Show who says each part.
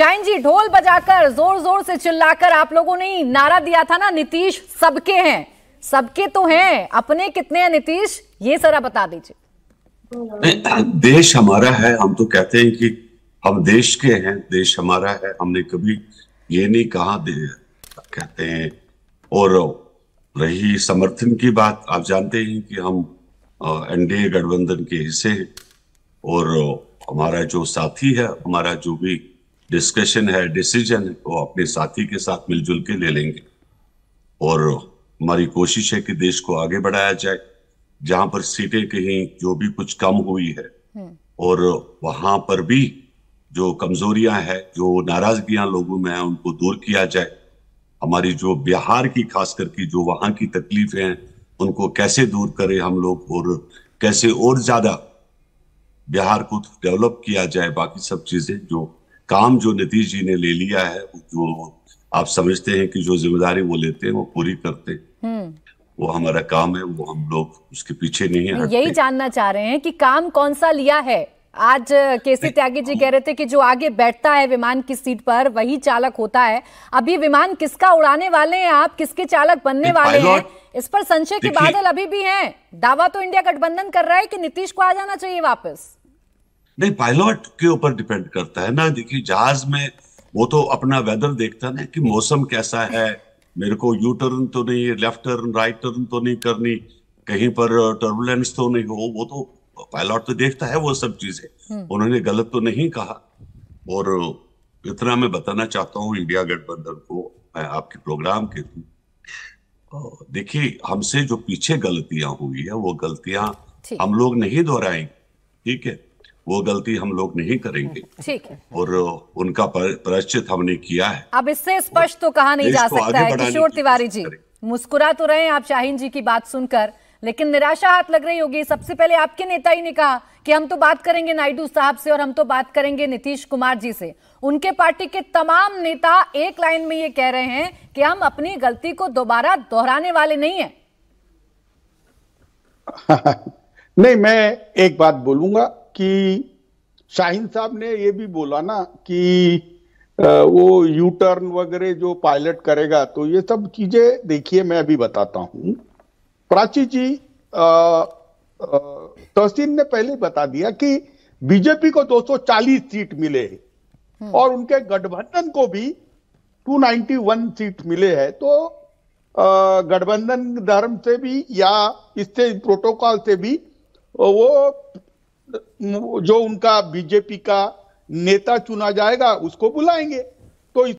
Speaker 1: Shine जी ढोल बजाकर जोर जोर से चिल्लाकर आप लोगों ने नारा दिया था ना नीतीश सबके हैं सबके तो हैं अपने कितने हैं नीतीश ये जरा बता दीजिए
Speaker 2: देश हमारा है हम तो कहते हैं कि हम देश के हैं देश हमारा है हमने कभी ये नहीं कहा दे कहते हैं और रही समर्थन की बात आप जानते हैं कि हम एनडीए गठबंधन के हिस्से हैं और हमारा जो साथी है हमारा जो भी डिस्कशन है डिसीजन वो अपने साथी के साथ मिलजुल के ले लेंगे और हमारी कोशिश है कि देश को आगे बढ़ाया जाए जहां पर सीटें कहीं जो भी कुछ कम हुई है हम्म। और वहां पर भी जो कमजोरियां हैं जो नाराजगियां लोगों में है उनको दूर किया जाए हमारी जो बिहार की खास करके जो वहां की तकलीफें हैं उनको कैसे दूर करें हम लोग और कैसे और ज्यादा बिहार को डेवलप किया जाए बाकी सब चीजें जो काम जो नीतीश जी ने ले लिया है जो आप समझते हैं कि जो जिम्मेदारी वो लेते हैं वो पूरी करते हैं
Speaker 1: हम्म।
Speaker 2: वो हमारा काम है वो हम लोग उसके पीछे नहीं है यही
Speaker 1: जानना चाह रहे हैं कि काम कौन सा लिया है आज केसी त्यागी जी कह रहे थे कि जो आगे बैठता है विमान की सीट पर वही चालक होता है अभी विमान किसका उड़ाने वाले हैं आप किसके चालक बनने वाले हैं इस पर संशय के बादल अभी भी हैं दावा तो इंडिया गठबंधन कर रहा है कि नीतीश को आ जाना चाहिए वापस
Speaker 2: नहीं पायलट के ऊपर डिपेंड करता है ना देखिए जहाज में वो तो अपना वेदर देखता है ना कि मौसम कैसा है मेरे को यू टर्न तो नहीं लेफ्ट टर्न राइट टर्न तो नहीं करनी कहीं पर टर्बुलेंस तो नहीं हो वो तो पायलट तो देखता है वो सब चीजें हम्म। उन्होंने गलत तो नहीं कहा और इतना मैं बताना चाहता हूँ इंडिया गठबंधन को मैं आपके प्रोग्राम के थ्रू देखिए हमसे जो पीछे गलतियां हुई है वो गलतियां हम लोग नहीं दोहराएंगे ठीक है वो गलती हम लोग नहीं करेंगे हम्म, ठीक है और उनका प्रश्चित हमने किया है
Speaker 1: अब इससे स्पष्ट तो कहा नहीं जा सकता है किशोर तिवारी जी मुस्कुरा तो रहे आप शाहीन जी की बात सुनकर लेकिन निराशा हाथ लग रही होगी सबसे पहले आपके नेता ही ने कहा कि हम तो बात करेंगे नायडू साहब से और हम तो बात करेंगे नीतीश कुमार जी से उनके पार्टी के तमाम नेता एक लाइन में ये कह रहे हैं कि हम अपनी गलती को दोबारा दोहराने वाले नहीं है
Speaker 3: नहीं मैं एक बात बोलूंगा कि शाहिन साहब ने ये भी बोला ना कि वो यू टर्न वगैरह जो पायलट करेगा तो ये सब चीजें देखिए मैं अभी बताता हूं प्राची जी तहसीन ने पहले बता दिया कि बीजेपी को 240 सीट मिले हम्म। और उनके गठबंधन को भी 291 सीट मिले हैं तो गठबंधन धर्म से भी या इससे प्रोटोकॉल से भी वो जो उनका बीजेपी का नेता चुना जाएगा उसको बुलाएंगे